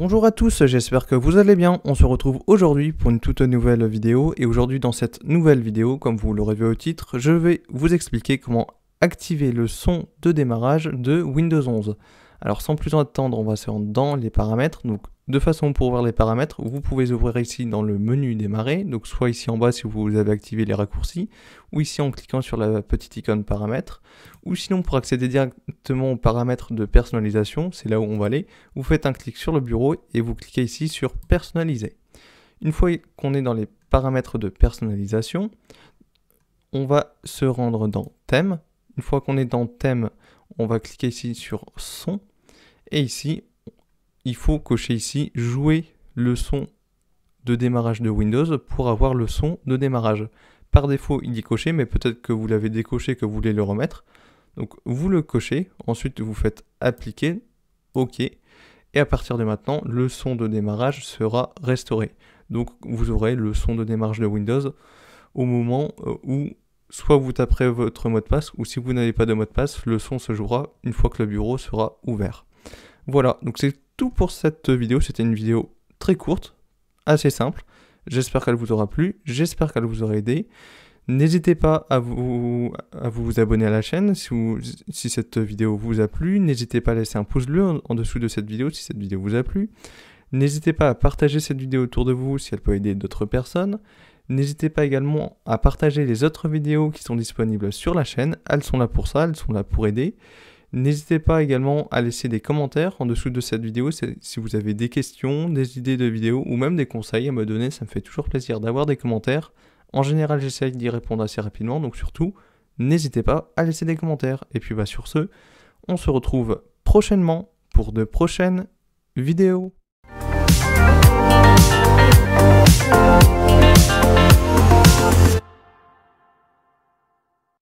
Bonjour à tous, j'espère que vous allez bien. On se retrouve aujourd'hui pour une toute nouvelle vidéo et aujourd'hui dans cette nouvelle vidéo, comme vous l'aurez vu au titre, je vais vous expliquer comment activer le son de démarrage de Windows 11. Alors sans plus attendre, on va se rendre dans les paramètres, donc de façon pour ouvrir les paramètres, vous pouvez ouvrir ici dans le menu démarrer, donc soit ici en bas si vous avez activé les raccourcis, ou ici en cliquant sur la petite icône paramètres, ou sinon pour accéder directement aux paramètres de personnalisation, c'est là où on va aller, vous faites un clic sur le bureau et vous cliquez ici sur personnaliser. Une fois qu'on est dans les paramètres de personnalisation, on va se rendre dans thème. Une fois qu'on est dans thème, on va cliquer ici sur son. Et ici, il faut cocher ici jouer le son de démarrage de Windows pour avoir le son de démarrage. Par défaut, il dit coché, mais peut-être que vous l'avez décoché, que vous voulez le remettre. Donc vous le cochez, ensuite vous faites appliquer, OK, et à partir de maintenant, le son de démarrage sera restauré. Donc vous aurez le son de démarrage de Windows au moment euh, où soit vous taperez votre mot de passe, ou si vous n'avez pas de mot de passe, le son se jouera une fois que le bureau sera ouvert. Voilà, donc c'est tout pour cette vidéo. C'était une vidéo très courte, assez simple. J'espère qu'elle vous aura plu, j'espère qu'elle vous aura aidé. N'hésitez pas à vous, à vous abonner à la chaîne si, si cette vidéo vous a plu. N'hésitez pas à laisser un pouce bleu en, dessous de cette vidéo si cette vidéo vous a plu. N'hésitez pas à partager cette vidéo autour de vous si elle peut aider d'autres personnes. N'hésitez pas également à partager les autres vidéos qui sont disponibles sur la chaîne. Elles sont là pour ça, elles sont là pour aider. N'hésitez pas également à laisser des commentaires en dessous de cette vidéo si vous avez des questions, des idées de vidéos ou même des conseils à me donner, ça me fait toujours plaisir d'avoir des commentaires. En général j'essaye d'y répondre assez rapidement, donc surtout n'hésitez pas à laisser des commentaires. Et puis bah sur ce, on se retrouve prochainement pour de prochaines vidéos.